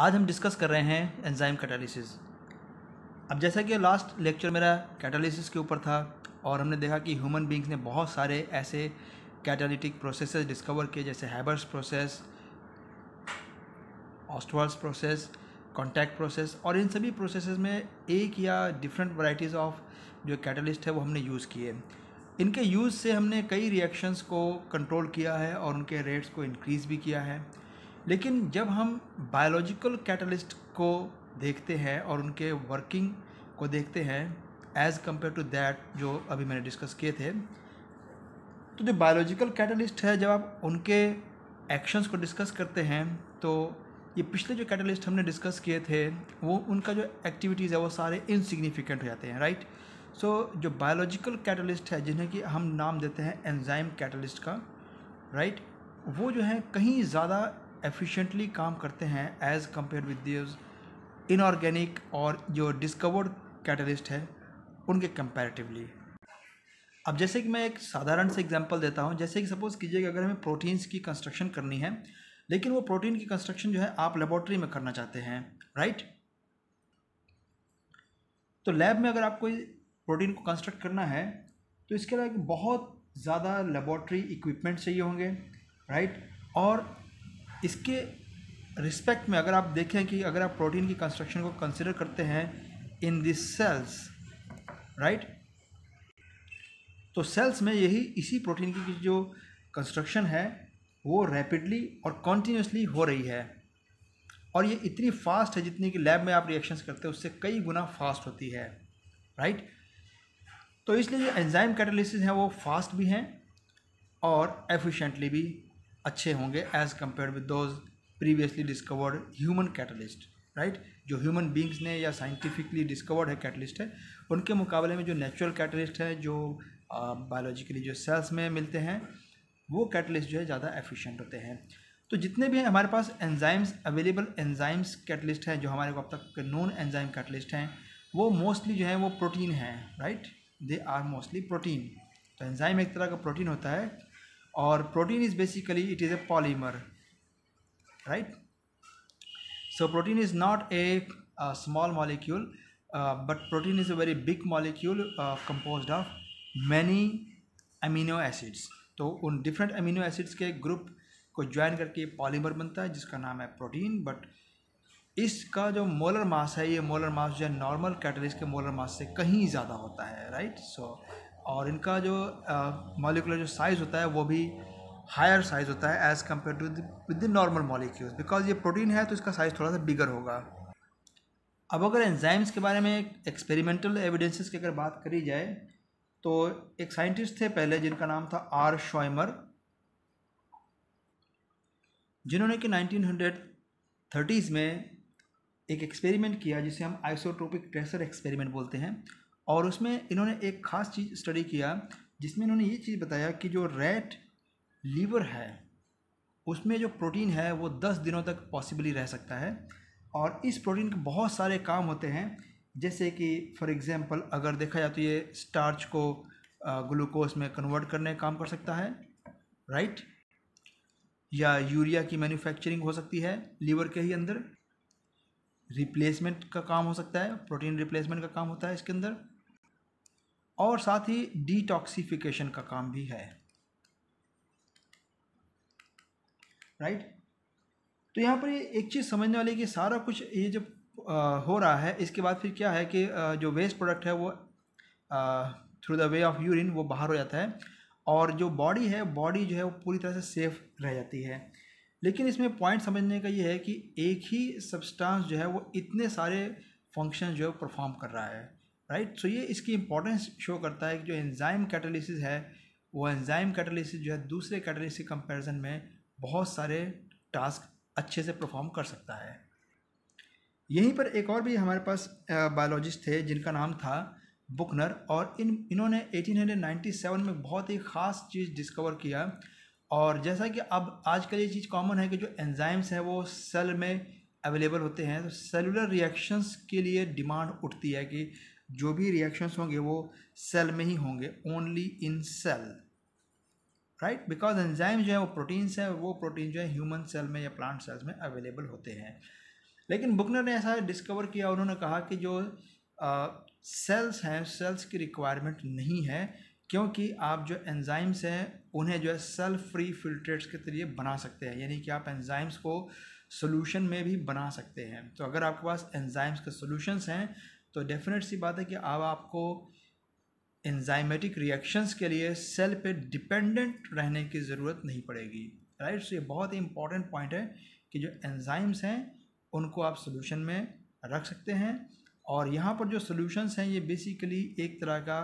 आज हम डिस्कस कर रहे हैं एंजाइम कैटालिसिस अब जैसा कि लास्ट लेक्चर मेरा कैटालिसिस के ऊपर था और हमने देखा कि ह्यूमन बींग्स ने बहुत सारे ऐसे कैटालिटिक प्रोसेस डिस्कवर किए जैसे Haber's process Ostwald's process contact process और इन सभी प्रोसेस में एक या डिफरेंट वराइटीज़ ऑफ जो कैटलिस्ट है वो हमने यूज़ किए इनके यूज़ से हमने कई रिएक्शंस को कंट्रोल किया है और उनके रेट्स को इंक्रीज़ भी किया है लेकिन जब हम बायोलॉजिकल कैटलिस्ट को देखते हैं और उनके वर्किंग को देखते हैं एज़ कम्पेयर टू दैट जो अभी मैंने डिस्कस किए थे तो जो बायोलॉजिकल कैटलिस्ट है जब आप उनके एक्शंस को डिस्कस करते हैं तो ये पिछले जो कैटलिस्ट हमने डिस्कस किए थे वो उनका जो एक्टिविटीज़ है वो सारे इनसिग्निफिकेंट हो जाते हैं राइट सो so, जो बायोलॉजिकल कैटलिस्ट है जिन्हें कि हम नाम देते हैं एंजाइम कैटलिस्ट का राइट वो जो है कहीं ज़्यादा एफिशिएंटली काम करते हैं as compare with theirs inorganic और जो डिस्कवर्ड कैटलिस्ट है उनके कंपैरेटिवली अब जैसे कि मैं एक साधारण से एग्जांपल देता हूँ जैसे कि सपोज़ कीजिए कि अगर हमें प्रोटीन्स की कंस्ट्रक्शन करनी है लेकिन वो प्रोटीन की कंस्ट्रक्शन जो है आप लेबॉर्ट्री में करना चाहते हैं राइट तो लैब में अगर आप कोई प्रोटीन को कंस्ट्रक्ट करना है तो इसके लिए बहुत ज़्यादा लेबॉर्ट्री इक्विपमेंट चाहिए होंगे राइट और इसके रिस्पेक्ट में अगर आप देखें कि अगर आप प्रोटीन की कंस्ट्रक्शन को कंसिडर करते हैं इन दिस सेल्स राइट तो सेल्स में यही इसी प्रोटीन की जो कंस्ट्रक्शन है वो रैपिडली और कॉन्टीन्यूसली हो रही है और ये इतनी फास्ट है जितनी कि लैब में आप रिएक्शंस करते हैं उससे कई गुना फास्ट होती है राइट तो इसलिए जो एंजाइम कैटालिसिस हैं वो फास्ट भी हैं और एफिशिएंटली भी अच्छे होंगे as compare with those previously discovered human catalyst right जो ह्यूमन बींग्स ने या साइंटिफिकली डिस्कवर्ड है कैटलिस्ट है उनके मुकाबले में जो नेचुरल कैटलिस्ट है जो बायोलॉजिकली जो सेल्स में मिलते हैं वो कैटलिस्ट जो है ज़्यादा एफिशिएंट होते हैं तो जितने भी हमारे पास एंजाइम्स अवेलेबल एंजाइम्स कैटलिस्ट हैं जो हमारे को अब तक नॉन एंजाइम कैटलिस्ट हैं वो मोस्टली जो है वो प्रोटीन हैं right they are mostly protein तो एंजाइम एक तरह का प्रोटीन होता है or protein is basically it is a polymer right so protein is not a, a small molecule uh, but protein is a very big molecule uh, composed of many amino acids तो उन different amino acids के group को join करके polymer बनता है जिसका नाम है प्रोटीन बट इसका जो मोलर मास है ये मोलर मास जो है नॉर्मल कैटलिस्ट के मोलर मास से कहीं ज़्यादा होता है राइट सो so, और इनका जो मॉलिकुलर जो साइज़ होता है वो भी हायर साइज़ होता है as compare to with in normal molecules because ये प्रोटीन है तो इसका साइज़ थोड़ा सा बिगर होगा अब अगर एंजाइम्स के बारे में एक्सपेरिमेंटल एविडेंसेस की अगर बात करी जाए तो एक साइंटिस्ट थे पहले जिनका नाम था आर शॉयमर जिन्होंने कि 1930s में एक एक्सपेरिमेंट किया जिसे हम आइसोट्रोपिक ट्रेसर एक्सपेरिमेंट बोलते हैं और उसमें इन्होंने एक ख़ास चीज़ स्टडी किया जिसमें इन्होंने ये चीज़ बताया कि जो रेट लीवर है उसमें जो प्रोटीन है वो दस दिनों तक पॉसिबली रह सकता है और इस प्रोटीन के बहुत सारे काम होते हैं जैसे कि फॉर एग्ज़ाम्पल अगर देखा जाए तो ये स्टार्च को ग्लूकोज में कन्वर्ट करने का काम कर सकता है राइट या यूरिया की मैन्युफैक्चरिंग हो सकती है लीवर के ही अंदर रिप्लेसमेंट का काम हो सकता है प्रोटीन रिप्लेसमेंट का काम होता है इसके अंदर और साथ ही डिटॉक्सिफिकेशन का काम भी है राइट तो यहाँ पर एक चीज़ समझने वाली कि सारा कुछ ये जब हो रहा है इसके बाद फिर क्या है कि जो वेस्ट प्रोडक्ट है वो through the way of urine वो बाहर हो जाता है और जो बॉडी है बॉडी जो है वो पूरी तरह से सेफ रह जाती है लेकिन इसमें पॉइंट समझने का ये है कि एक ही सब्सटेंस जो है वो इतने सारे फंक्शन जो है परफॉर्म कर रहा है राइट right? सो so ये इसकी इंपॉर्टेंस शो करता है कि जो एंजाइम कैटालिसिस है वो एंजाइम कैटालिसिस जो है दूसरे कैटालिसिस के कंपैरिजन में बहुत सारे टास्क अच्छे से परफॉर्म कर सकता है यहीं पर एक और भी हमारे पास बायोलॉजिस्ट थे जिनका नाम था बुकनर और इन इन्होंने 1897 में बहुत ही ख़ास चीज़ डिस्कवर किया और जैसा कि अब आजकल ये चीज़ कॉमन है कि जो एंजाइम्स हैं वो सेल में अवेलेबल होते हैं तो सेलुलर रिएक्शंस के लिए डिमांड उठती है कि जो भी रिएक्शंस होंगे वो सेल में ही होंगे only in cell right because enzyme जो है वो प्रोटीन्स हैं और वो प्रोटीन जो है ह्यूमन सेल में या प्लांट सेल्स में अवेलेबल होते हैं लेकिन बुकनर ने ऐसा डिस्कवर किया उन्होंने कहा कि जो सेल्स हैं सेल्स की रिक्वायरमेंट नहीं है क्योंकि आप जो एंजाइम्स हैं उन्हें जो है सेल फ्री फिल्ट्रेट्स के जरिए बना सकते हैं यानी कि आप एंजाइम्स को सोल्यूशन में भी बना सकते हैं तो अगर आपके पास एंजाइम्स के सोल्यूशंस हैं तो डेफिनेट सी बात है कि अब आपको एंजाइमेटिक रिएक्शंस के लिए सेल पे डिपेंडेंट रहने की ज़रूरत नहीं पड़ेगी राइट सो ये बहुत ही इंपॉर्टेंट पॉइंट है कि जो एंजाइम्स हैं उनको आप सोल्यूशन में रख सकते हैं और यहाँ पर जो सोल्यूशंस हैं ये बेसिकली एक तरह का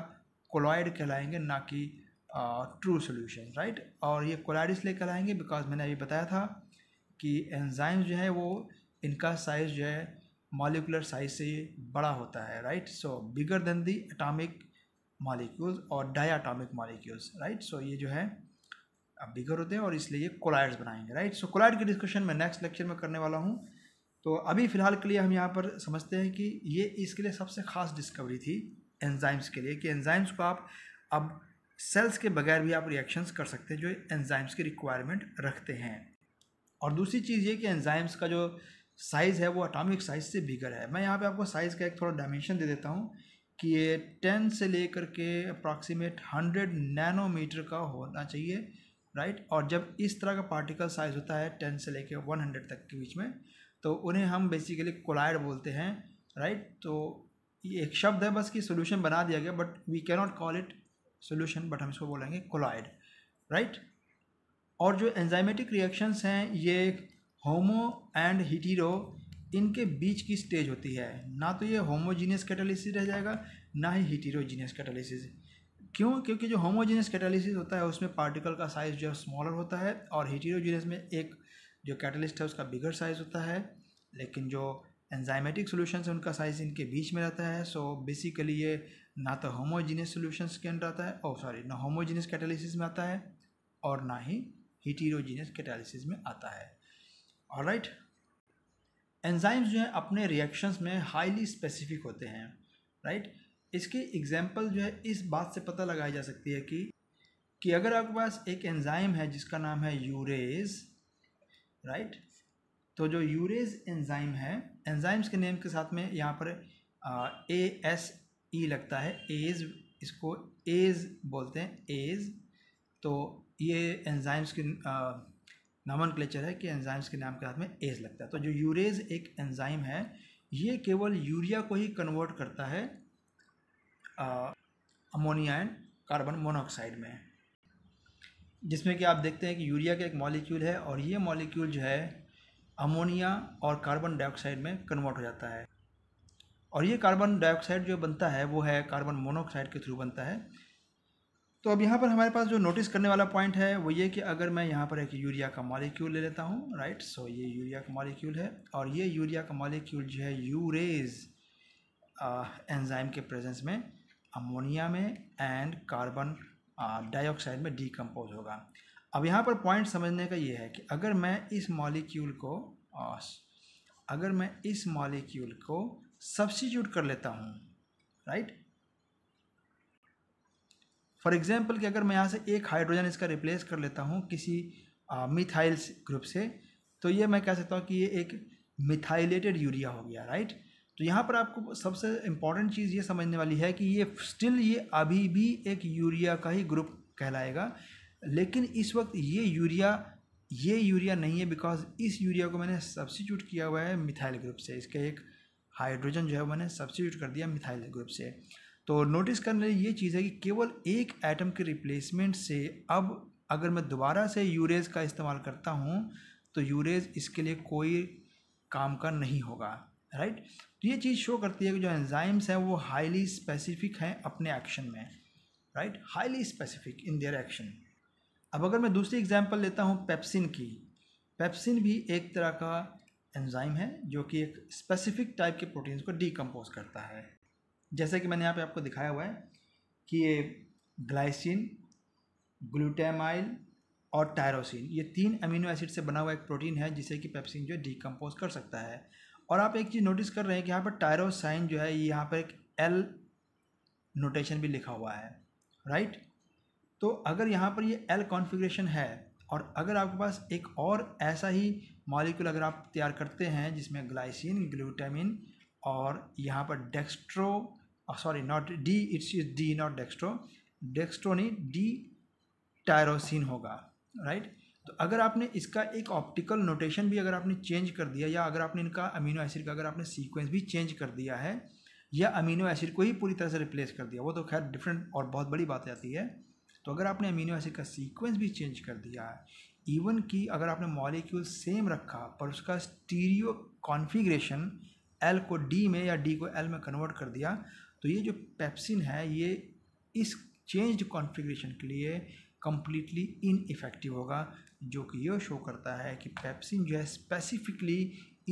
कोलॉइड कहलाएंगे ना कि ट्रू सोल्यूशन राइट और ये कोलाइड इसलिए कहलाएंगे बिकॉज मैंने अभी बताया था कि एंजाइम्स जो है वो इनका साइज़ जो है मॉलिकुलर साइज से ये बड़ा होता है right so bigger than the atomic molecules और डायाटॉमिक मॉलिक्यूल्स राइट सो ये जो है अब बिगर होते हैं और इसलिए ये कोलाइड्स बनाएंगे राइट सो कोलाइड की डिस्कशन मैं नेक्स्ट लेक्चर में करने वाला हूँ तो अभी फ़िलहाल के लिए हम यहाँ पर समझते हैं कि ये इसके लिए सबसे ख़ास डिस्कवरी थी एंजाइम्स के लिए कि एंजाइम्स को आप अब सेल्स के बगैर भी आप रिएक्शंस कर सकते हैं जो एंजाइम्स की रिक्वायरमेंट रखते हैं और दूसरी चीज़ ये कि एंजाइम्स का जो साइज़ है वो अटामिक साइज़ से बिगर है मैं यहाँ पे आपको साइज़ का एक थोड़ा डायमेंशन दे देता हूँ कि ये टेन से लेकर के अप्रॉक्सीमेट हंड्रेड नैनोमीटर का होना चाहिए राइट और जब इस तरह का पार्टिकल साइज़ होता है टेन से लेकर वन हंड्रेड तक के बीच में तो उन्हें हम बेसिकली कोलाइड बोलते हैं राइट तो ये एक शब्द है बस कि सोल्यूशन बना दिया गया but we cannot call it solution but हम इसको बोलेंगे कोलाइड राइट और जो एंजाइमेटिक रिएक्शंस हैं ये होमो एंड हिटीरो इनके बीच की स्टेज होती है ना तो ये होमोजीनियस कैटालिसिस रह जाएगा ना ही हिटीरोजीनियस कैटालिसिस क्यों क्योंकि जो होमोजीनियस कैटालिसिस होता है उसमें पार्टिकल का साइज़ जो है स्मॉलर होता है और हिटीरोजीनियस में एक जो कैटलिस्ट है उसका बिगर साइज़ होता है लेकिन जो एंजाइमेटिक सोल्यूशंस है उनका साइज़ इनके बीच में रहता है सो बेसिकली ये ना तो होमोजीनियस सोल्यूशंस के अंदर आता है और सॉरी ना होमोजीनियस कैटालिसिस में आता है और ना ही हिटीरोजीनियस कैटालिसिस में आता है और राइट एंजाइम्स जो हैं अपने रिएक्शंस में हाईली स्पेसिफिक होते हैं राइट इसके एग्जाम्पल जो है इस बात से पता लगाई जा सकती है कि कि अगर आपके पास एक एंजाइम है जिसका नाम है यूरेज राइट तो जो यूरेज एंजाइम है एंजाइम्स के नेम के साथ में यहाँ पर ए एस ई लगता है एज इसको एज बोलते हैं एज तो ये एंजाइम्स के नामन क्लेचर है कि एंजाइम्स के नाम के साथ में एज लगता है तो जो यूरेज एक एंजाइम है ये केवल यूरिया को ही कन्वर्ट करता है अमोनिया एंड कार्बन मोनोऑक्साइड में जिसमें कि आप देखते हैं कि यूरिया का एक मॉलिक्यूल है और ये मॉलिक्यूल जो है अमोनिया और कार्बन डाइऑक्साइड में कन्वर्ट हो जाता है और ये कार्बन डाइऑक्साइड जो बनता है वो है कार्बन मोनोऑक्साइड के थ्रू बनता है तो अब यहाँ पर हमारे पास जो नोटिस करने वाला पॉइंट है वो ये कि अगर मैं यहाँ पर एक यूरिया का मॉलिक्यूल ले लेता हूँ राइट सो ये यूरिया का मॉलिक्यूल है और ये यूरिया का मॉलिक्यूल जो है यूरेज एंजाइम के प्रेजेंस में अमोनिया में एंड कार्बन डाइऑक्साइड में डीकम्पोज होगा अब यहाँ पर पॉइंट समझने का ये है कि अगर मैं इस मॉलिक्यूल को आ, अगर मैं इस मॉलिक्यूल को सब्सिट्यूट कर लेता हूँ राइट फॉर एग्जाम्पल कि अगर मैं यहाँ से एक हाइड्रोजन इसका रिप्लेस कर लेता हूँ किसी मिथाइल ग्रुप से तो ये मैं कह सकता हूँ कि ये एक मिथाइलेटेड यूरिया हो गया राइट तो यहाँ पर आपको सबसे इम्पॉर्टेंट चीज़ ये समझने वाली है कि ये स्टिल ये अभी भी एक यूरिया का ही ग्रुप कहलाएगा लेकिन इस वक्त ये यूरिया ये यूरिया नहीं है बिकॉज इस यूरिया को मैंने सब्सिट्यूट किया हुआ है मिथाइल ग्रुप से इसके एक हाइड्रोजन जो है मैंने सब्सिट्यूट कर दिया मिथाइल ग्रुप से तो नोटिस करने ये चीज़ है कि केवल एक एटम के रिप्लेसमेंट से अब अगर मैं दोबारा से यूरेज का इस्तेमाल करता हूँ तो यूरेज इसके लिए कोई काम का नहीं होगा राइट तो ये चीज़ शो करती है कि जो एंजाइम्स हैं वो हाईली स्पेसिफिक हैं अपने एक्शन में right highly specific in their action अब अगर मैं दूसरी एग्जांपल लेता हूँ पेप्सिन की पेप्सिन भी एक तरह का एंजाइम है जो कि एक स्पेसिफिक टाइप के प्रोटीन्स को डीकम्पोज करता है जैसा कि मैंने यहाँ पे आपको दिखाया हुआ है कि ये ग्लाइसिन ग्लूटामाइल और टायरोसिन ये तीन अमीनो एसिड से बना हुआ एक प्रोटीन है जिसे कि पेप्सिन जो है डीकम्पोज कर सकता है और आप एक चीज़ नोटिस कर रहे हैं कि यहाँ पर टायरोसाइन जो है यहाँ पर एक एल नोटेशन भी लिखा हुआ है राइट तो अगर यहाँ पर ये एल कॉन्फ़िगरेशन है और अगर आपके पास एक और ऐसा ही मॉलिक्यूल अगर आप तैयार करते हैं जिसमें ग्लाइसिन ग्लूटामिन और यहाँ पर dextro sorry not D it's is D not dextro dextro नहीं डी टायरोसिन होगा राइट तो अगर आपने इसका एक ऑप्टिकल नोटेशन भी अगर आपने चेंज कर दिया या अगर आपने इनका अमीनो एसिड का अगर आपने सीक्वेंस भी चेंज कर दिया है या अमीनो एसिड को ही पूरी तरह से रिप्लेस कर दिया वो तो खैर डिफरेंट और बहुत बड़ी बात आती है तो अगर आपने अमीनो एसिड का सीक्वेंस भी चेंज कर दिया है इवन कि अगर आपने मॉलिक्यूल सेम रखा पर उसका स्टीरियो कॉन्फिग्रेशन एल को डी में या डी को एल में कन्वर्ट कर दिया तो ये जो पेप्सिन है ये इस चेंज कॉन्फ़िगरेशन के लिए कम्प्लीटली इफेक्टिव होगा जो कि यह शो करता है कि पेप्सिन जो है स्पेसिफिकली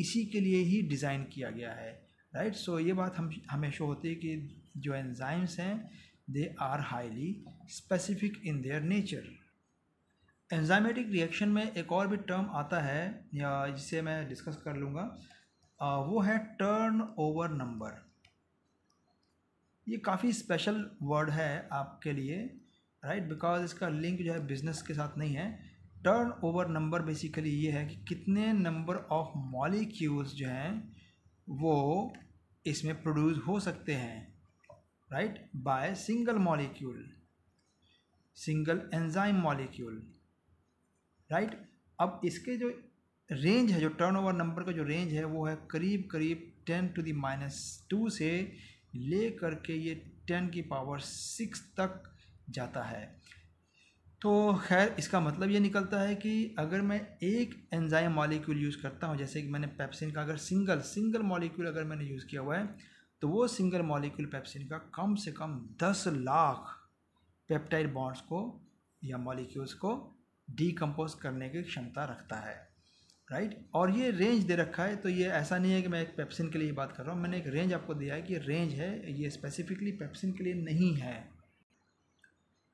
इसी के लिए ही डिज़ाइन किया गया है राइट सो so, ये बात हम हमें शो होती है कि जो एंजाइम्स हैं they are highly specific in their nature enzymatic reaction में एक और भी टर्म आता है या जिसे मैं डिस्कस कर लूँगा वो है टर्न ओवर नंबर ये काफ़ी स्पेशल वर्ड है आपके लिए राइट बिकॉज इसका लिंक जो है बिजनेस के साथ नहीं है टर्न ओवर नंबर बेसिकली ये है कि कितने नंबर ऑफ मॉलिक्यूल्स जो हैं वो इसमें प्रोड्यूस हो सकते हैं right by single molecule single enzyme molecule right अब इसके जो रेंज है जो टर्नओवर नंबर का जो रेंज है वो है करीब करीब ten to the minus two से ले करके ये टेन की पावर सिक्स तक जाता है तो खैर इसका मतलब ये निकलता है कि अगर मैं एक एंजाइम मॉलिक्यूल यूज़ करता हूँ जैसे कि मैंने पेप्सिन का अगर सिंगल सिंगल मॉलिक्यूल अगर मैंने यूज़ किया हुआ है तो वो सिंगल मॉलिक्यूल पेप्सिन का कम से कम दस लाख पेप्टाइड बॉन्ड्स को या मॉलिक्यूल्स को डीकम्पोज करने की क्षमता रखता है राइट और ये रेंज दे रखा है तो ये ऐसा नहीं है कि मैं एक पेप्सिन के लिए बात कर रहा हूँ मैंने एक रेंज आपको दिया है कि रेंज है ये स्पेसिफिकली पेप्सिन के लिए नहीं है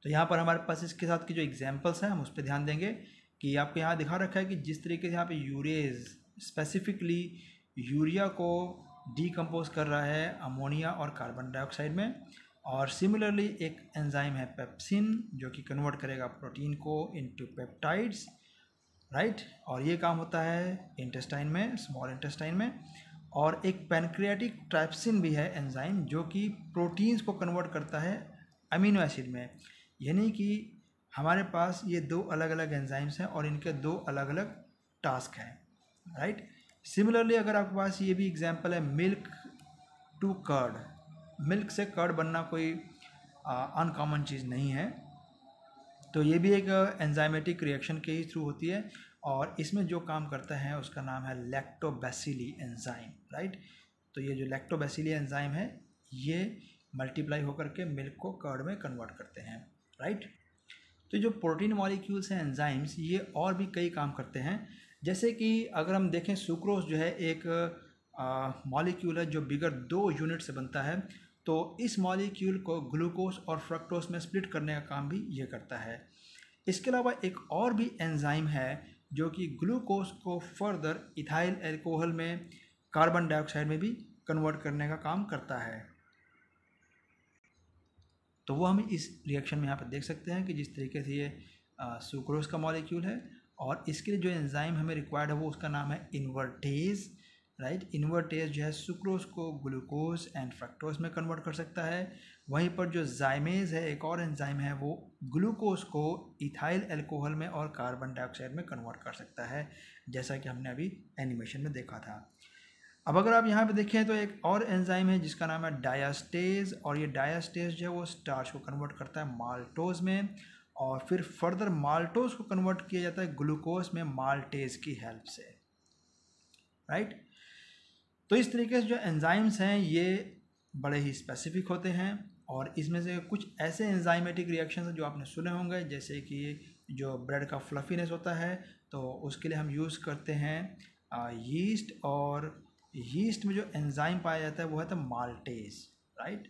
तो यहाँ पर हमारे पास इसके साथ की जो एग्जांपल्स हैं हम उस पर ध्यान देंगे कि आपको यहाँ दिखा रखा है कि जिस तरीके से यहाँ पर यूरेज स्पेसिफिकली यूरिया को डीकम्पोज कर रहा है अमोनिया और कार्बन डाइऑक्साइड में और सिमिलरली एक एंजाइम है पेप्सिन जो कि कन्वर्ट करेगा प्रोटीन को इंटू पेप्टाइड्स राइट और ये काम होता है इंटेस्टाइन में स्मॉल इंटेस्टाइन में और एक पेनक्रियाटिक ट्राइप्सिन भी है एंजाइम जो कि प्रोटीन्स को कन्वर्ट करता है अमीनो एसिड में यानी कि हमारे पास ये दो अलग अलग एंजाइम्स हैं और इनके दो अलग अलग टास्क हैं राइट सिमिलरली अगर आपके पास ये भी एग्जाम्पल है मिल्क टू कर्ड मिल्क से कर्ड बनना कोई अनकॉमन चीज़ नहीं है तो ये भी एक एंजाइमेटिक रिएक्शन के ही थ्रू होती है और इसमें जो काम करता है उसका नाम है लैक्टोबैसिली एंजाइम राइट तो ये जो लैक्टोबैसिली एंजाइम है ये मल्टीप्लाई होकर के मिल्क को कर्ड में कन्वर्ट करते हैं राइट तो जो प्रोटीन मॉलिक्यूल्स हैं एंजाइम्स ये और भी कई काम करते हैं जैसे कि अगर हम देखें सुक्रोज जो है एक मॉलिक्यूल है जो बिगर दो यूनिट से बनता है तो इस मॉलिक्यूल को ग्लूकोज और फ्रक्टोज में स्प्लिट करने का काम भी ये करता है इसके अलावा एक और भी एंजाइम है जो कि ग्लूकोज को फर्दर इथाइल एल्कोहल में कार्बन डाइऑक्साइड में भी कन्वर्ट करने का काम करता है तो वो हम इस रिएक्शन में यहाँ पर देख सकते हैं कि जिस तरीके से ये सुक्रोज का मॉलिक्यूल है और इसके लिए जो एंजाइम हमें रिक्वायर्ड है वो उसका नाम है इन्वर्टेज राइट इन्वर्टेज जो है सुक्रोज को ग्लूकोज एंड फ्रक्टोज में कन्वर्ट कर सकता है वहीं पर जो जाइमेज है एक और एंजाइम है वो ग्लूकोज को इथाइल एल्कोहल में और कार्बन डाइऑक्साइड में कन्वर्ट कर सकता है जैसा कि हमने अभी एनिमेशन में देखा था अब अगर आप यहाँ पे देखें तो एक और एंजाइम है जिसका नाम है डायास्टेज और ये डायास्टेज जो है वो स्टार्च को कन्वर्ट करता है माल्टोज में और फिर फर्दर माल्टोज को कन्वर्ट किया जाता है ग्लूकोज में माल्टेज की हेल्प से राइट तो इस तरीके से जो एंजाइम्स हैं ये बड़े ही स्पेसिफिक होते हैं और इसमें से कुछ ऐसे एंजाइमेटिक रिएक्शन जो आपने सुने होंगे जैसे कि जो ब्रेड का फ्लफीनेस होता है तो उसके लिए हम यूज़ करते हैं यीस्ट और यीस्ट में जो एंजाइम पाया जाता है वो है तो माल्टेज राइट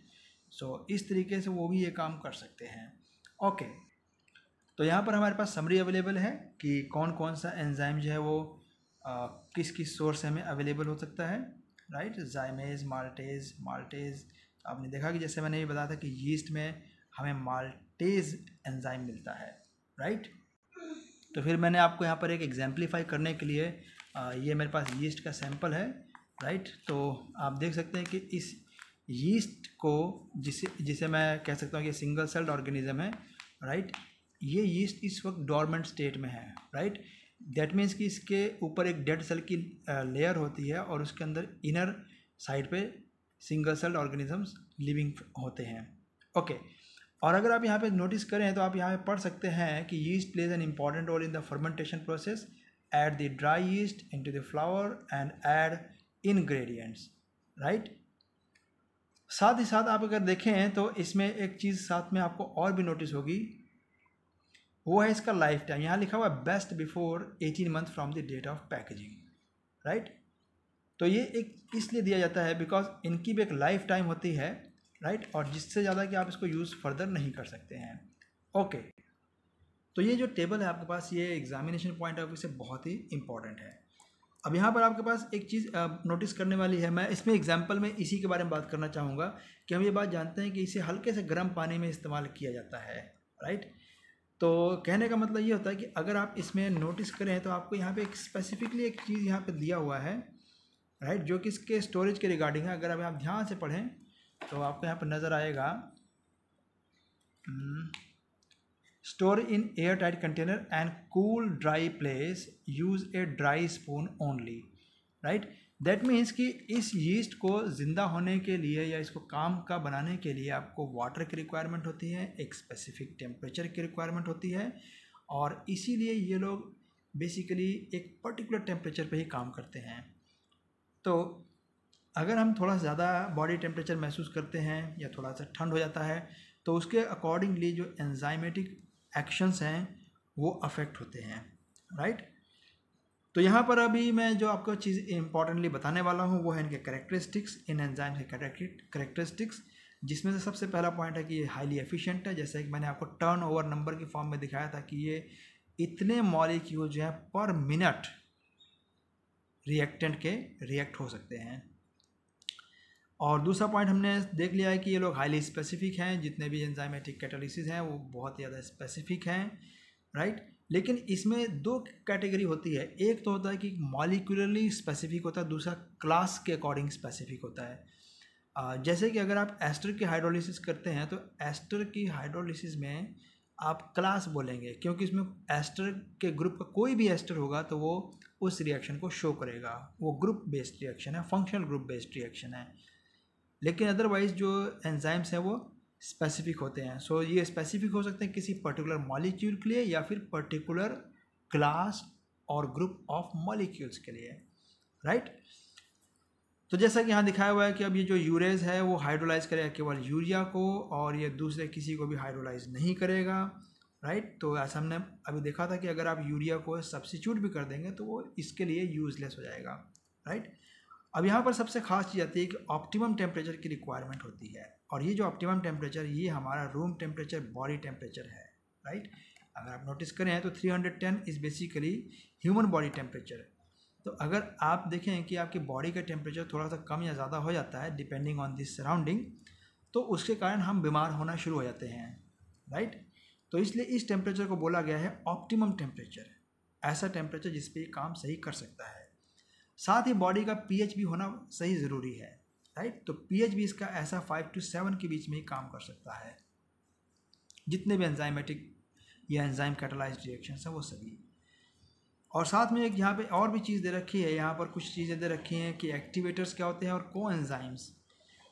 सो इस तरीके से वो भी ये काम कर सकते हैं ओके okay. तो यहाँ पर हमारे पास समरी अवेलेबल है कि कौन कौन सा एंजाइम जो है वो आ, किस किस सोर्स से हमें अवेलेबल हो सकता है राइट जाइमेज माल्टेज माल्टेज आपने देखा कि जैसे मैंने ये बताया था कि यीस्ट में हमें माल्टेज एंजाइम मिलता है राइट तो फिर मैंने आपको यहाँ पर एक एग्जाम्पलीफाई करने के लिए ये मेरे पास यीस्ट का सैम्पल है राइट तो आप देख सकते हैं कि इस यीस्ट को जिसे जिसे मैं कह सकता हूँ कि सिंगल सेल्ड ऑर्गेनिज्म है राइट ये यीस्ट इस वक्त डॉर्मेंट स्टेट में है राइट दैट मीन्स कि इसके ऊपर एक डेड सेल की लेयर होती है और उसके अंदर इनर साइड पे सिंगल सेल ऑर्गेनिजम्स लिविंग होते हैं ओके okay. और अगर आप यहाँ पे नोटिस करें तो आप यहाँ पे पढ़ सकते हैं कि yeast plays an important role in the fermentation process add the dry yeast into the flour and add ingredients right साथ ही साथ आप अगर देखें तो इसमें एक चीज़ साथ में आपको और भी नोटिस होगी वो है इसका लाइफ टाइम यहाँ लिखा हुआ है best before eighteen month from the date of packaging right तो ये एक इसलिए दिया जाता है बिकॉज इनकी भी एक लाइफ टाइम होती है राइट right? और जिससे ज़्यादा कि आप इसको यूज़ फर्दर नहीं कर सकते हैं ओके okay. तो ये जो टेबल है आपके पास ये एग्जामिनेशन पॉइंट ऑफ व्यू से बहुत ही इंपॉर्टेंट है अब यहाँ पर आपके पास एक चीज़ नोटिस करने वाली है मैं इसमें एग्जाम्पल में इसी के बारे में बात करना चाहूँगा कि हम ये बात जानते हैं कि इसे हल्के से गर्म पानी में इस्तेमाल किया जाता है राइट तो कहने का मतलब ये होता है कि अगर आप इसमें नोटिस करें तो आपको यहाँ पे एक स्पेसिफिकली एक चीज़ यहाँ पे दिया हुआ है राइट जो कि इसके स्टोरेज के रिगार्डिंग है अगर अब आप ध्यान से पढ़ें तो आपको यहाँ पर नज़र आएगा store in airtight container and cool dry place use a dry spoon only right that means कि इस यीस्ट को ज़िंदा होने के लिए या इसको काम का बनाने के लिए आपको वाटर की रिक्वायरमेंट होती है एक स्पेसिफिक टेम्परेचर की रिक्वायरमेंट होती है और इसीलिए ये लोग बेसिकली एक पर्टिकुलर टेम्परेचर पे ही काम करते हैं तो अगर हम थोड़ा ज़्यादा बॉडी टेम्परेचर महसूस करते हैं या थोड़ा सा ठंड हो जाता है तो उसके अकॉर्डिंगली जो एंजाइमेटिक एक्शंस हैं वो अफेक्ट होते हैं राइट right? तो यहाँ पर अभी मैं जो आपको चीज़ इंपॉर्टेंटली बताने वाला हूँ वो है इनके करेक्टरिस्टिक्स इन एंजाइम के करेक्टरिस्टिक्स जिसमें से सबसे पहला पॉइंट है कि ये हाईली एफिशिएंट है जैसे कि मैंने आपको टर्न ओवर नंबर के फॉर्म में दिखाया था कि ये इतने मॉलिक्यूल जो है पर मिनट रिएक्टेंट के रिएक्ट हो सकते हैं और दूसरा पॉइंट हमने देख लिया है कि ये लोग हाईली स्पेसिफिक हैं जितने भी एंजाइमेटिक कैटालिसिस हैं वो बहुत ही ज़्यादा स्पेसिफिक हैं राइट लेकिन इसमें दो कैटेगरी होती है एक तो होता है कि मॉलिकुलरली स्पेसिफिक होता है दूसरा क्लास के अकॉर्डिंग स्पेसिफिक होता है जैसे कि अगर आप एस्टर की हाइड्रोलिसिस करते हैं तो एस्टर की हाइड्रोलिसिस में आप क्लास बोलेंगे क्योंकि इसमें एस्टर के ग्रुप का कोई भी एस्टर होगा तो वो उस रिएक्शन को शो करेगा वो ग्रुप बेस्ड रिएक्शन है फंक्शनल ग्रुप बेस्ड रिएक्शन है लेकिन अदरवाइज़ जो एंजाइम्स हैं वो स्पेसिफिक होते हैं सो so, ये स्पेसिफिक हो सकते हैं किसी पर्टिकुलर मॉलिक्यूल के लिए या फिर पर्टिकुलर क्लास और ग्रुप ऑफ मॉलिक्यूल्स के लिए राइट तो जैसा कि यहाँ दिखाया हुआ है कि अब ये जो यूरेज है वो हाइड्रोलाइज करेगा केवल यूरिया को और ये दूसरे किसी को भी हाइड्रोलाइज नहीं करेगा राइट right? तो ऐसा हमने अभी देखा था कि अगर आप यूरिया को सब्सिट्यूट भी कर देंगे तो वो इसके लिए यूजलेस हो जाएगा राइट right? अब यहाँ पर सबसे खास चीज़ आती है कि ऑप्टिमम टेम्परेचर की रिक्वायरमेंट होती है और ये जो ऑप्टिमम टेम्परेचर ये हमारा रूम टेम्परेचर बॉडी टेम्परेचर है राइट अगर आप नोटिस करें तो 310 is basically human body temperature तो अगर आप देखें कि आपकी बॉडी का टेम्परेचर थोड़ा सा कम या ज़्यादा हो जाता है डिपेंडिंग ऑन दिस सराउंडिंग तो उसके कारण हम बीमार होना शुरू हो जाते हैं राइट तो इसलिए इस टेम्परेचर को बोला गया है ऑप्टिमम टेम्परेचर ऐसा टेम्परेचर जिस काम सही कर सकता है साथ ही बॉडी का पीएच भी होना सही ज़रूरी है राइट तो पीएच भी इसका ऐसा फाइव टू सेवन के बीच में ही काम कर सकता है जितने भी एंजाइमेटिक या एंजाइम कैटलाइज रिएक्शन हैं वो सभी और साथ में एक यहाँ पे और भी चीज़ दे रखी है यहाँ पर कुछ चीज़ें दे रखी हैं कि एक्टिवेटर्स क्या होते हैं और को एंजाइम्स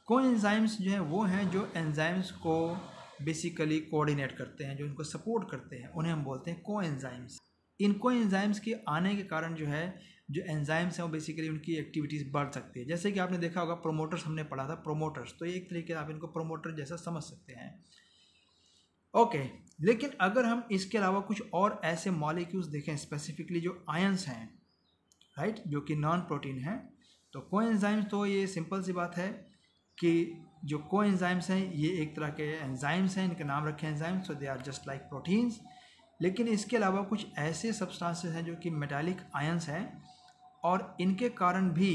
को एंजाइम्स जो हैं वो हैं जो एंजाइम्स को बेसिकली कोऑर्डिनेट करते हैं जो इनको सपोर्ट करते हैं उन्हें हम बोलते हैं को एंजाइम्स इन को एंजाइम्स के आने के कारण जो है जो एंजाइम्स हैं वो बेसिकली उनकी एक्टिविटीज़ बढ़ सकती है जैसे कि आपने देखा होगा प्रोमोटर्स हमने पढ़ा था प्रोमोटर्स तो एक तरीके से आप इनको प्रोमोटर जैसा समझ सकते हैं ओके okay, लेकिन अगर हम इसके अलावा कुछ और ऐसे मॉलिक्यूल्स देखें स्पेसिफिकली जो आयंस हैं राइट जो कि नॉन प्रोटीन हैं तो को तो ये सिंपल सी बात है कि जो को हैं ये एक तरह के एंजाइम्स हैं इनके नाम रखे एंजाइम्स तो they are just like proteins लेकिन इसके अलावा कुछ ऐसे सब्सटेंसेस हैं जो कि मेटालिक आयंस हैं और इनके कारण भी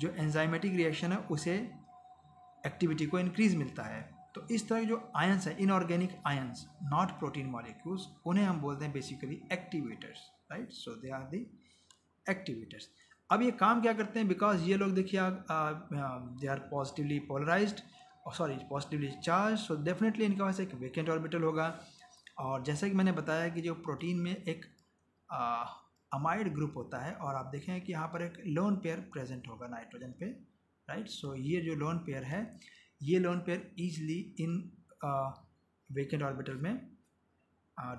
जो एंजाइमेटिक रिएक्शन है उसे एक्टिविटी को इंक्रीज मिलता है तो इस तरह जो आयंस हैं inorganic ions not protein molecules उन्हें हम बोलते हैं basically activators right so they are the activators अब ये काम क्या करते हैं बिकॉज ये लोग देखिए they are positively polarize sorry positively charge so definitely इनके पास एक वेकेंट ऑर्बिटल होगा और जैसा कि मैंने बताया कि जो प्रोटीन में एक अमाइड ग्रुप होता है और आप देखें कि यहाँ पर एक लोन पेयर प्रेजेंट होगा नाइट्रोजन पे राइट सो ये जो लोन पेयर है ये lone pair easily in vacant orbital में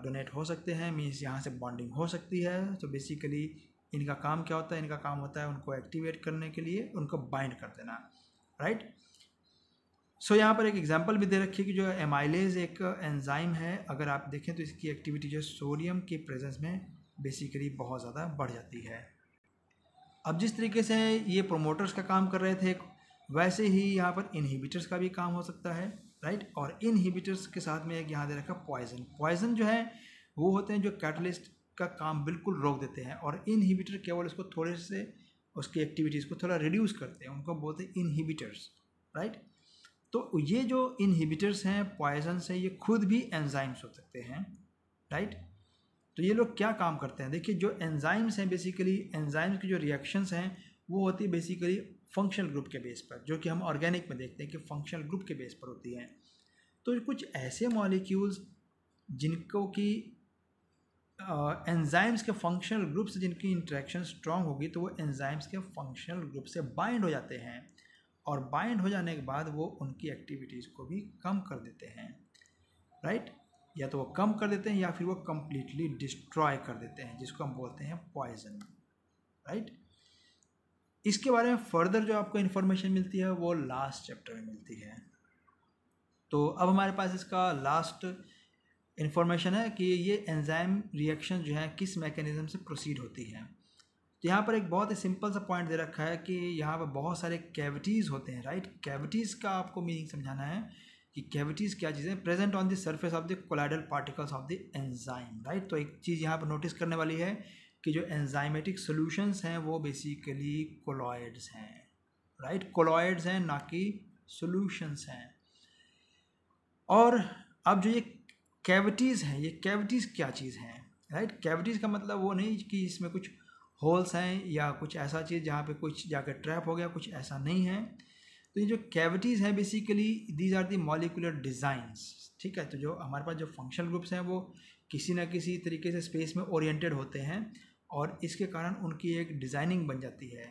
डोनेट uh, हो सकते हैं मीन्स यहाँ से बॉन्डिंग हो सकती है तो so, बेसिकली इनका काम क्या होता है इनका काम होता है उनको एक्टिवेट करने के लिए उनको बाइंड कर देना राइट सो so, यहाँ पर एक एग्जांपल भी दे रखी है कि जो एमाइलेज एक एंजाइम है अगर आप देखें तो इसकी एक्टिविटी जो सोडियम के प्रेजेंस में बेसिकली बहुत ज़्यादा बढ़ जाती है अब जिस तरीके से ये प्रोमोटर्स का काम कर रहे थे वैसे ही यहाँ पर इनहिबिटर्स का भी काम हो सकता है राइट और इनहिबिटर्स के साथ में एक यहाँ दे रखा पॉइजन पॉइजन जो है वो होते हैं जो कैटलिस्ट का काम बिल्कुल रोक देते हैं और इनहिबिटर केवल उसको थोड़े से उसकी एक्टिविटीज़ को थोड़ा रिड्यूस करते हैं उनको बोलते हैं इनहिबिटर्स राइट तो ये जो इनहिबिटर्स हैं पॉइजन से ये खुद भी एंजाइम्स हो सकते हैं राइट तो ये लोग क्या काम करते हैं देखिए जो एंजाइम्स हैं बेसिकली एंजाइम्स की जो रिएक्शंस हैं वो होती है बेसिकली फंक्शनल ग्रुप के बेस पर जो कि हम ऑर्गेनिक में देखते हैं कि फंक्शनल ग्रुप के बेस पर होती हैं तो कुछ ऐसे मॉलिक्यूल्स जिनको कि एंजाइम्स के फंक्शनल ग्रुप से जिनकी इंट्रैक्शन स्ट्रांग होगी तो वो एंजाइम्स के फंक्शनल ग्रुप से बाइंड हो जाते हैं और बाइंड हो जाने के बाद वो उनकी एक्टिविटीज़ को भी कम कर देते हैं राइट right? या तो वो कम कर देते हैं या फिर वो कम्प्लीटली डिस्ट्रॉय कर देते हैं जिसको हम बोलते हैं पॉइजन राइट इसके बारे में फर्दर जो आपको इन्फॉर्मेशन मिलती है वो लास्ट चैप्टर में मिलती है तो अब हमारे पास इसका लास्ट इन्फॉर्मेशन है कि ये एंजाइम रिएक्शन जो है किस मैकेनिज़्म से प्रोसीड होती है तो यहाँ पर एक बहुत ही सिंपल सा पॉइंट दे रखा है कि यहाँ पर बहुत सारे कैविटीज़ होते हैं राइट कैविटीज़ का आपको मीनिंग समझाना है कि कैविटीज़ क्या चीज़ें present on the surface of the colloidal particles of the enzyme right तो एक चीज़ यहाँ पर नोटिस करने वाली है कि जो एंजाइमेटिक सोल्यूशंस हैं वो बेसिकली कोलॉयड्स हैं राइट कोलॉयड्स हैं ना कि सोल्यूशंस हैं और अब जो ये कैविटीज़ हैं ये कैविटीज़ क्या चीज़ हैं राइट कैविटीज़ का मतलब वो नहीं कि इसमें कुछ होल्स हैं या कुछ ऐसा चीज़ जहाँ पे कुछ जाकर ट्रैप हो गया कुछ ऐसा नहीं है तो ये जो कैविटीज़ हैं basically these are the molecular designs ठीक है तो जो हमारे पास जो फंक्शनल ग्रुप्स हैं वो किसी ना किसी तरीके से स्पेस में ओरिएंटेड होते हैं और इसके कारण उनकी एक डिज़ाइनिंग बन जाती है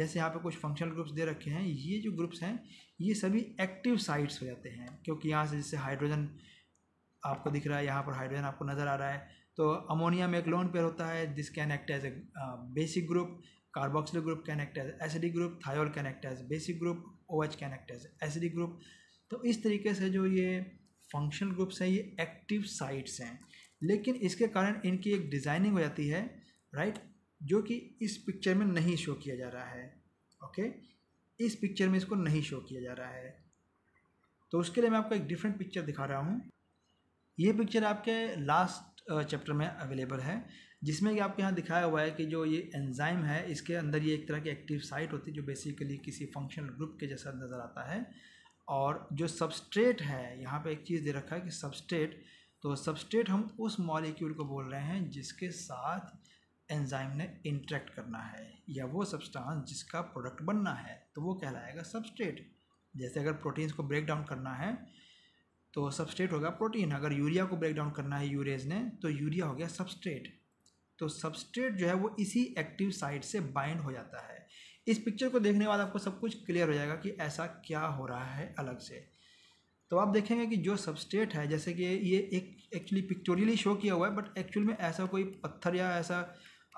जैसे यहाँ पे कुछ फंक्शनल ग्रुप्स दे रखे हैं ये जो ग्रुप्स हैं ये सभी एक्टिव साइट्स हो जाते हैं क्योंकि यहाँ से जैसे हाइड्रोजन आपको दिख रहा है यहाँ पर हाइड्रोजन आपको नज़र आ रहा है तो अमोनिया में एक लोन पेयर होता है this can act as a basic group carboxyl group can acidic group thiol group basic group O H basic acidic group तो इस तरीके से जो ये फंक्शनल ग्रुप्स हैं ये एक्टिव साइट्स हैं लेकिन इसके कारण इनकी एक डिज़ाइनिंग हो जाती है राइट जो कि इस पिक्चर में नहीं शो किया जा रहा है ओके इस पिक्चर में इसको नहीं शो किया जा रहा है तो उसके लिए मैं आपको एक डिफरेंट पिक्चर दिखा रहा हूँ ये पिक्चर आपके लास्ट चैप्टर में अवेलेबल है जिसमें कि आपको यहाँ दिखाया हुआ है कि जो ये एंजाइम है इसके अंदर ये एक तरह की एक्टिव साइट होती है जो बेसिकली किसी फंक्शनल ग्रुप के जैसा नज़र आता है और जो सबस्ट्रेट है यहाँ पे एक चीज़ दे रखा है कि सबस्ट्रेट तो सबस्ट्रेट हम उस मॉलिक्यूल को बोल रहे हैं जिसके साथ एंजाइम ने इंट्रैक्ट करना है या वो सब्सटांस जिसका प्रोडक्ट बनना है तो वो कहलाएगा सबस्ट्रेट जैसे अगर प्रोटीन्स को ब्रेक डाउन करना है तो सबस्ट्रेट होगा प्रोटीन अगर यूरिया को ब्रेक डाउन करना है यूरेज ने तो यूरिया हो गया सबस्ट्रेट तो सबस्ट्रेट जो है वो इसी एक्टिव साइट से बाइंड हो जाता है इस पिक्चर को देखने के बाद आपको सब कुछ क्लियर हो जाएगा कि ऐसा क्या हो रहा है अलग से तो आप देखेंगे कि जो सबस्ट्रेट है जैसे कि ये एक एक्चुअली पिक्चोरियली शो किया हुआ है बट एक्चुअल में ऐसा कोई पत्थर या ऐसा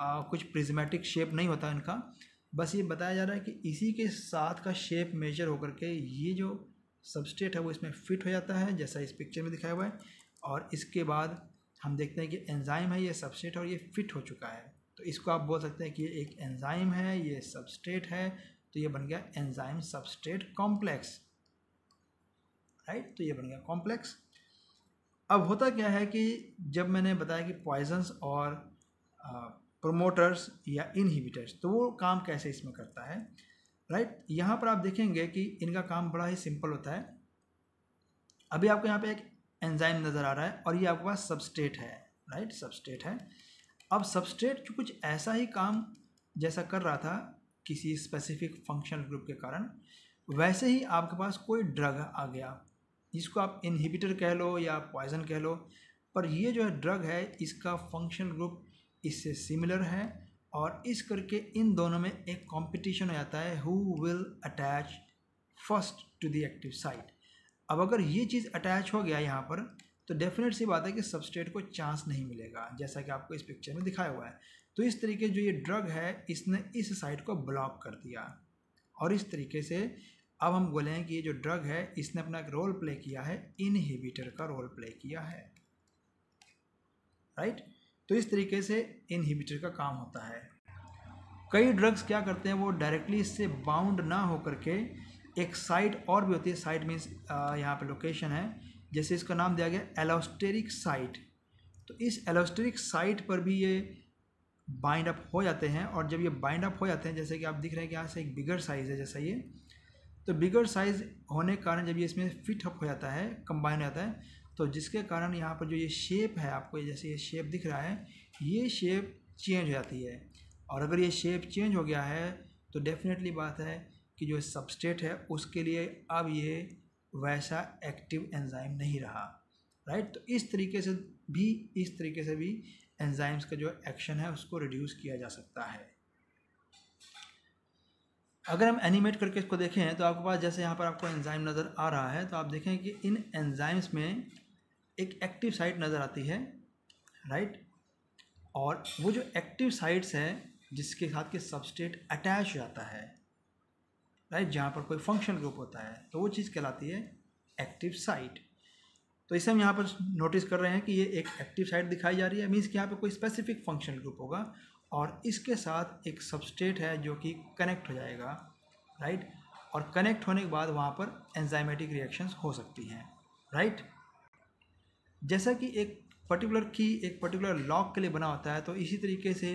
आ, कुछ प्रिज्मेटिक शेप नहीं होता इनका बस ये बताया जा रहा है कि इसी के साथ का शेप मेजर होकर के ये जो सबस्टेट है वो इसमें फिट हो जाता है जैसा इस पिक्चर में दिखाया हुआ है और इसके बाद हम देखते हैं कि एंजाइम है ये सबस्टेट और ये फिट हो चुका है तो इसको आप बोल सकते हैं कि ये एक एंजाइम है ये सबस्टेट है तो ये बन गया एंजाइम सबस्टेट कॉम्प्लेक्स राइट तो ये बन गया कॉम्प्लेक्स अब होता क्या है कि जब मैंने बताया कि पॉइजन्स और प्रोमोटर्स या इनहिबिटर्स तो वो काम कैसे इसमें करता है राइट यहाँ पर आप देखेंगे कि इनका काम बड़ा ही सिंपल होता है अभी आपको यहाँ पे एक एंजाइम नज़र आ रहा है और ये आपके पास सबस्टेट है राइट सबस्टेट है अब सबस्टेट कुछ ऐसा ही काम जैसा कर रहा था किसी स्पेसिफिक फंक्शनल ग्रुप के कारण वैसे ही आपके पास कोई ड्रग आ गया जिसको आप इनहिबिटर कह लो या पॉइजन कह लो पर ये जो है ड्रग है इसका फंक्शनल ग्रुप इससे सिमिलर है और इस करके इन दोनों में एक कंपटीशन हो जाता है who will attach first to the active site अब अगर ये चीज़ अटैच हो गया यहाँ पर तो डेफिनेट सी बात है कि सबस्टेट को चांस नहीं मिलेगा जैसा कि आपको इस पिक्चर में दिखाया हुआ है तो इस तरीके जो ये ड्रग है इसने इस साइट को ब्लॉक कर दिया और इस तरीके से अब हम बोले हैं कि ये जो ड्रग है इसने अपना एक रोल प्ले किया है इनहिबिटर का रोल प्ले किया है राइट right? तो इस तरीके से इनहिबिटर का काम होता है कई ड्रग्स क्या करते हैं वो डायरेक्टली इससे बाउंड ना होकर के एक साइट और भी होती है साइट मीन्स यहाँ पे लोकेशन है जैसे इसका नाम दिया गया एलोस्टेरिक साइट तो इस एलोस्टेरिक साइट पर भी ये बाइंड अप हो जाते हैं और जब ये बाइंड अप हो जाते हैं जैसे कि आप दिख रहे हैं कि यहाँ से एक बिगर साइज़ है जैसा ये तो बिगर साइज़ होने के कारण जब ये इसमें फिट अप हो जाता है कंबाइन हो जाता है तो जिसके कारण यहाँ पर जो ये शेप है आपको जैसे ये शेप दिख रहा है ये शेप चेंज हो जाती है और अगर ये शेप चेंज हो गया है तो डेफिनेटली बात है कि जो सबस्टेट है उसके लिए अब ये वैसा एक्टिव एंजाइम नहीं रहा राइट तो इस तरीके से भी इस तरीके से भी एंजाइम्स का जो एक्शन है उसको रिड्यूस किया जा सकता है अगर हम एनिमेट करके इसको देखें तो आपके पास जैसे यहाँ पर आपको एंजाइम नज़र आ रहा है तो आप देखें कि इन एंजाइम्स में एक एक्टिव साइट नज़र आती है राइट और वो जो एक्टिव साइट्स हैं जिसके साथ के सबस्टेट अटैच हो जाता है राइट जहाँ पर कोई फंक्शन ग्रुप होता है तो वो चीज़ कहलाती है एक्टिव साइट तो इसे हम यहाँ पर नोटिस कर रहे हैं कि ये एक एक्टिव साइट दिखाई जा रही है मीन्स कि यहाँ पर कोई स्पेसिफिक फंक्शन ग्रुप होगा और इसके साथ एक सबस्टेट है जो कि कनेक्ट हो जाएगा राइट और कनेक्ट होने के बाद वहाँ पर एंजाइमेटिक रिएक्शंस हो सकती हैं राइट जैसा कि एक पर्टिकुलर की एक पर्टिकुलर लॉक के लिए बना होता है तो इसी तरीके से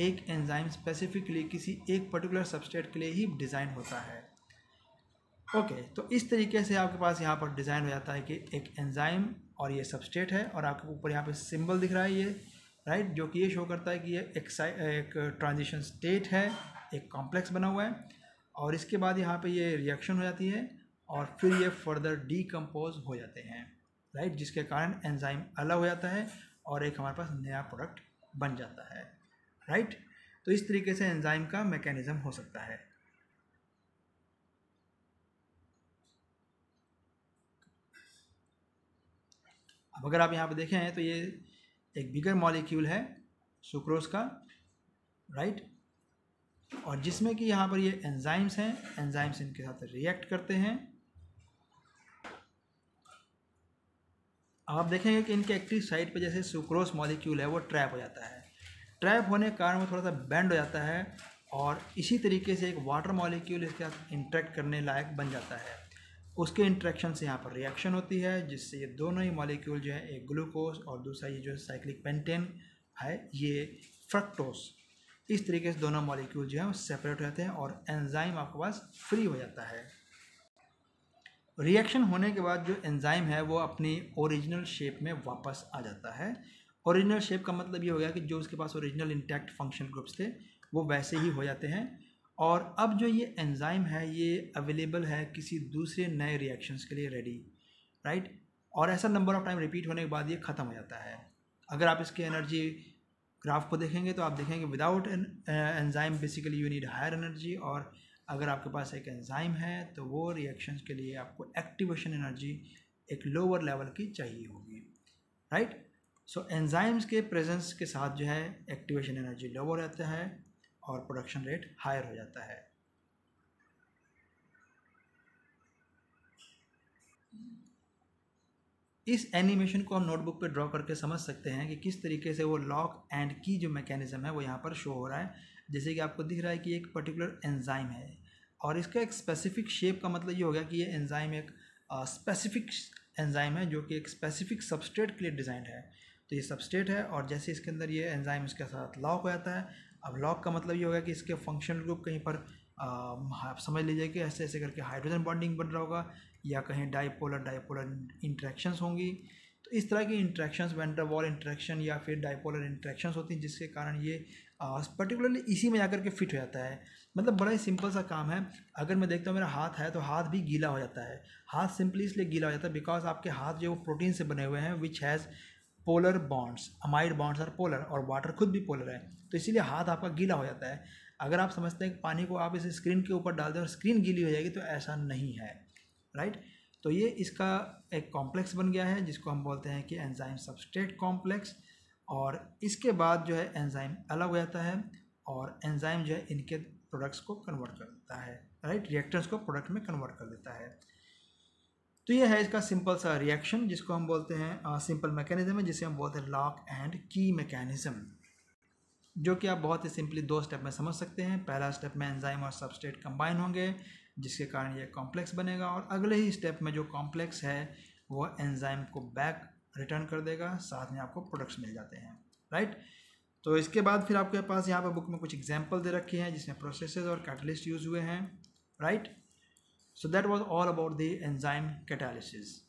एक एंजाइम स्पेसिफिकली किसी एक पर्टिकुलर सबस्टेट के लिए ही डिज़ाइन होता है ओके okay, तो इस तरीके से आपके पास यहाँ पर डिज़ाइन हो जाता है कि एक एंजाइम और ये सबस्टेट है और आपके ऊपर यहाँ पे सिंबल दिख रहा है ये राइट जो कि ये शो करता है कि ये एक एक ट्रांजिशन स्टेट है एक कॉम्प्लेक्स बना हुआ है और इसके बाद यहाँ पे ये रिएक्शन हो जाती है और फिर ये फर्दर डीकम्पोज हो जाते हैं राइट जिसके कारण एंजाइम अलग हो जाता है और एक हमारे पास नया प्रोडक्ट बन जाता है राइट तो इस तरीके से एंजाइम का मैकेनिज़्म हो सकता है अब अगर आप यहाँ पर देखें तो ये एक बिगर मॉलिक्यूल है सुक्रोज का राइट और जिसमें कि यहाँ पर ये एंजाइम्स हैं एंजाइम्स इनके साथ रिएक्ट करते हैं आप देखेंगे कि इनके एक्टिव साइट पे जैसे सुक्रोस मॉलिक्यूल है वो ट्रैप हो जाता है ट्रैप होने के कारण वो थोड़ा सा बैंड हो जाता है और इसी तरीके से एक वाटर मॉलिक्यूल इसके साथ इंट्रैक्ट करने लायक बन जाता है उसके इंट्रैक्शन से यहाँ पर रिएक्शन होती है जिससे ये दोनों ही मॉलिक्यूल जो है एक ग्लूकोज और दूसरा ये जो साइक्लिक पेंटेन है ये फ्रक्टोस इस तरीके से दोनों मॉलिक्यूल जो है सेपरेट हो जाते हैं और एंजाइम आपके पास फ्री हो जाता है रिएक्शन होने के बाद जो एंजाइम है वो अपनी ओरिजिनल शेप में वापस आ जाता है ओरिजिनल शेप का मतलब ये हो गया कि जो उसके पास ओरिजिनल इंटैक्ट फंक्शन ग्रुप्स थे वो वैसे ही हो जाते हैं और अब जो ये एंजाइम है ये अवेलेबल है किसी दूसरे नए रिएक्शंस के लिए रेडी राइट और ऐसा नंबर ऑफ टाइम रिपीट होने के बाद ये ख़त्म हो जाता है अगर आप इसके एनर्जी ग्राफ को देखेंगे तो आप देखेंगे without enzyme basically you need higher energy और अगर आपके पास एक एंजाइम है तो वो रिएक्शन के लिए आपको एक्टिवेशन एनर्जी एक लोअर लेवल की चाहिए होगी राइट सो एंजाइम्स के प्रेजेंस के साथ जो है एक्टिवेशन एनर्जी लोअर रहता है और प्रोडक्शन रेट हायर हो जाता है इस एनिमेशन को हम नोटबुक पे ड्रॉ करके समझ सकते हैं कि किस तरीके से वो लॉक एंड की जो मैकेनिज़्म है वो यहाँ पर शो हो रहा है जैसे कि आपको दिख रहा है कि एक पर्टिकुलर एंजाइम है और इसका एक स्पेसिफिक शेप का मतलब ये हो गया कि ये एंजाइम एक स्पेसिफिक एंजाइम है जो कि एक स्पेसिफिक सबस्टेट के लिए डिज़ाइंड है तो ये सबस्टेट है और जैसे इसके अंदर ये एंजाइम इसके साथ लॉक हो जाता है अब लॉक का मतलब ये होगा कि इसके फंक्शनल ग्रुप कहीं पर आप समझ लीजिए कि ऐसे ऐसे करके हाइड्रोजन बॉन्डिंग बन रहा होगा या कहीं डाईपोलर डाईपोलर इंट्रैक्शंस होंगी तो इस तरह की इंट्रैक्शंस वॉल इंट्रैक्शन या फिर डाईपोलर इंट्रैक्शंस होती हैं जिसके कारण ये पर्टिकुलरली इसी में जाकर के फिट हो जाता है मतलब बड़ा ही सिंपल सा काम है अगर मैं देखता हूँ मेरा हाथ है तो हाथ भी गीला हो जाता है हाथ सिंपली इसलिए गीला हो जाता है बिकॉज आपके हाथ जो प्रोटीन से बने हुए हैं which has polar bonds amide bonds are polar और वाटर खुद भी पोलर है तो इसीलिए हाथ आपका गीला हो जाता है अगर आप समझते हैं कि पानी को आप इसे स्क्रीन के ऊपर डाल दें और स्क्रीन गीली हो जाएगी तो ऐसा नहीं है राइट तो ये इसका एक कॉम्प्लेक्स बन गया है जिसको हम बोलते हैं कि एंजाइम सबस्टेट कॉम्प्लेक्स और इसके बाद जो है एंजाइम अलग हो जाता है और एंजाइम जो है इनके प्रोडक्ट्स को कन्वर्ट कर देता है राइट रिएक्टर्स को प्रोडक्ट में कन्वर्ट कर देता है तो ये है इसका सिंपल सा रिएक्शन जिसको हम बोलते हैं सिंपल मैकेनिज्म है जिसे हम बोलते हैं लॉक एंड की मैकेनिज्म जो कि आप बहुत ही सिंपली दो स्टेप में समझ सकते हैं पहला स्टेप में एंजाइम और सबस्टेट कंबाइन होंगे जिसके कारण ये कॉम्प्लेक्स बनेगा और अगले ही स्टेप में जो कॉम्प्लेक्स है वह एंजाइम को बैक रिटर्न कर देगा साथ में आपको प्रोडक्ट्स मिल जाते हैं राइट तो इसके बाद फिर आपके पास यहाँ पर बुक में कुछ एग्जाम्पल दे रखे हैं जिसमें प्रोसेस और कैटलिस्ट यूज हुए हैं right so that was all about the enzyme catalysis